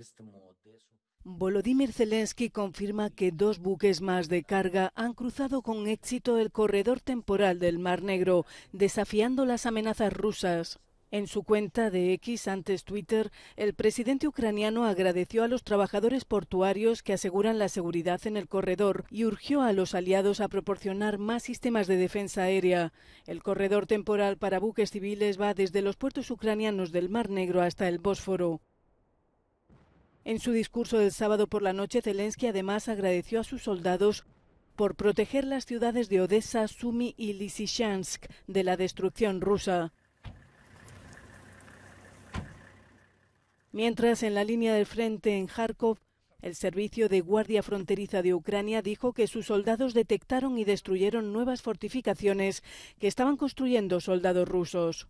Este Volodymyr Zelensky confirma que dos buques más de carga han cruzado con éxito el corredor temporal del Mar Negro, desafiando las amenazas rusas. En su cuenta de X antes Twitter, el presidente ucraniano agradeció a los trabajadores portuarios que aseguran la seguridad en el corredor y urgió a los aliados a proporcionar más sistemas de defensa aérea. El corredor temporal para buques civiles va desde los puertos ucranianos del Mar Negro hasta el Bósforo. En su discurso del sábado por la noche, Zelensky además agradeció a sus soldados por proteger las ciudades de Odessa, Sumi y Lysychansk de la destrucción rusa. Mientras en la línea del frente en Kharkov, el servicio de guardia fronteriza de Ucrania dijo que sus soldados detectaron y destruyeron nuevas fortificaciones que estaban construyendo soldados rusos.